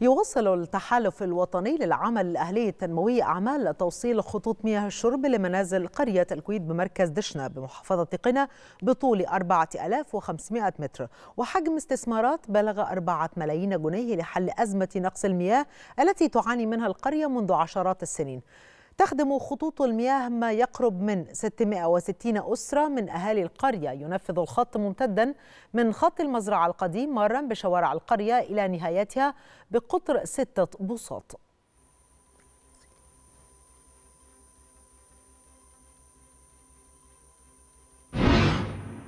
يواصل التحالف الوطني للعمل الأهلي التنموي أعمال توصيل خطوط مياه الشرب لمنازل قرية الكويت بمركز دشنا بمحافظة قنا بطول 4500 متر وحجم استثمارات بلغ 4 ملايين جنيه لحل أزمة نقص المياه التي تعاني منها القرية منذ عشرات السنين تخدم خطوط المياه ما يقرب من 660 أسرة من أهالي القرية ينفذ الخط ممتدا من خط المزرعة القديم مارا بشوارع القرية إلى نهايتها بقطر ستة بساط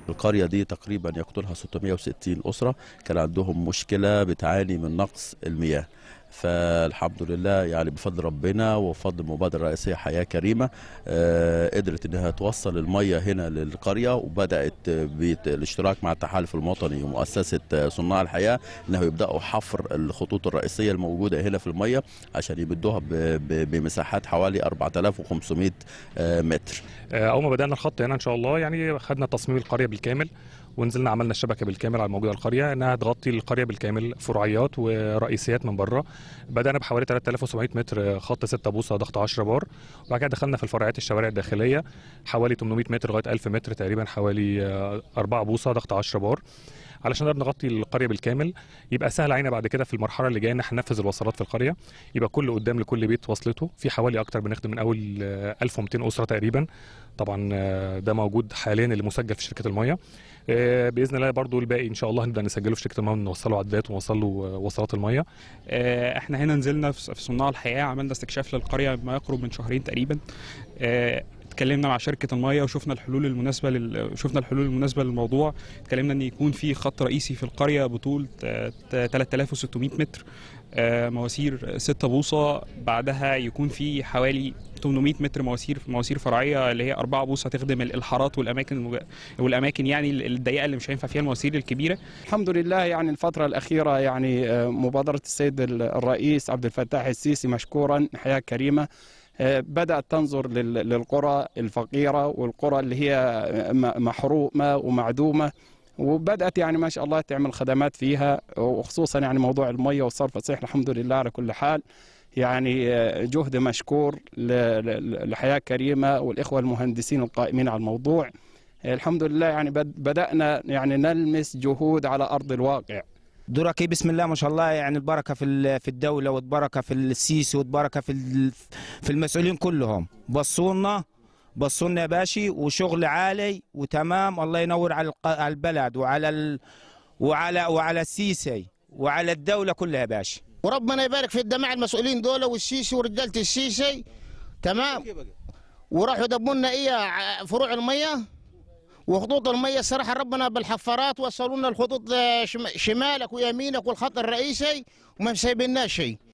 القريه دي تقريبا يقتلها 660 اسره كان عندهم مشكله بتعاني من نقص المياه فالحمد لله يعني بفضل ربنا وبفضل المبادره الرئيسيه حياه كريمه آه، قدرت انها توصل الميه هنا للقريه وبدات بالاشتراك مع التحالف الوطني ومؤسسه صناع الحياه انه يبداوا حفر الخطوط الرئيسيه الموجوده هنا في الميه عشان يمدوها بمساحات حوالي 4500 آه، متر آه، اول ما بدانا الخط هنا ان شاء الله يعني خدنا تصميم القريه بالكامل ونزلنا عملنا الشبكه بالكامل على الموجوده القريه انها تغطي القريه بالكامل فروعيات ورئيسيات من بره بدانا بحوالي 3700 متر خط 6 بوصه ضغط 10 بار وبعد كده دخلنا في الفرعيات الشوارع الداخليه حوالي 800 متر لغايه 1000 متر تقريبا حوالي 4 آه، بوصه ضغط 10 بار علشان نقدر نغطي القريه بالكامل يبقى سهل علينا بعد كده في المرحله اللي جايه ان احنا ننفذ الوصلات في القريه يبقى كل قدام لكل بيت وصلته في حوالي اكتر بنخدم من اول 1200 آه، اسره تقريبا طبعا آه، ده موجود حاليا اللي مسجل في شركه الميه آه، باذن الله برضو الباقي ان شاء الله هنبدا نسجله في شركه الميه ونوصله عدات ونوصله وصلات الميه احنا هنا نزلنا في صناع الحياه عملنا استكشاف للقريه ما يقرب من شهرين تقريبا اتكلمنا مع شركه الميه وشفنا الحلول المناسبه لل... شفنا الحلول المناسبه للموضوع اتكلمنا ان يكون في خط رئيسي في القريه بطول 3600 متر آه، مواسير 6 بوصه بعدها يكون في حوالي 800 متر مواسير مواسير فرعيه اللي هي 4 بوصه تخدم الحارات والاماكن المج... والاماكن يعني الضيقه اللي مش هينفع فيها المواسير الكبيره الحمد لله يعني الفتره الاخيره يعني آه، مبادره السيد الرئيس عبد الفتاح السيسي مشكورا حياه كريمه بدأت تنظر للقرى الفقيرة والقرى اللي هي محرومة ومعدومة وبدأت يعني ما شاء الله تعمل خدمات فيها وخصوصا يعني موضوع المية والصرف الصحي الحمد لله على كل حال يعني جهد مشكور لحياة كريمة والإخوة المهندسين القائمين على الموضوع الحمد لله يعني بدأنا يعني نلمس جهود على أرض الواقع دورك ايه بسم الله ما شاء الله يعني البركه في في الدوله والبركه في السيسي والبركه في في المسؤولين كلهم بصوا لنا بصوا لنا يا باشي وشغل عالي وتمام الله ينور على البلد وعلى ال وعلى وعلى السيسي وعلى الدوله كلها يا باشا وربنا يبارك في الدماء المسؤولين دول والسيسي ورجاله السيسي تمام وراحوا دبوا لنا ايه فروع الميه وخطوط المية صراحه ربنا بالحفارات وصلونا الخطوط آه، شمالك ويمينك والخط الرئيسي وما مسيبناش شيء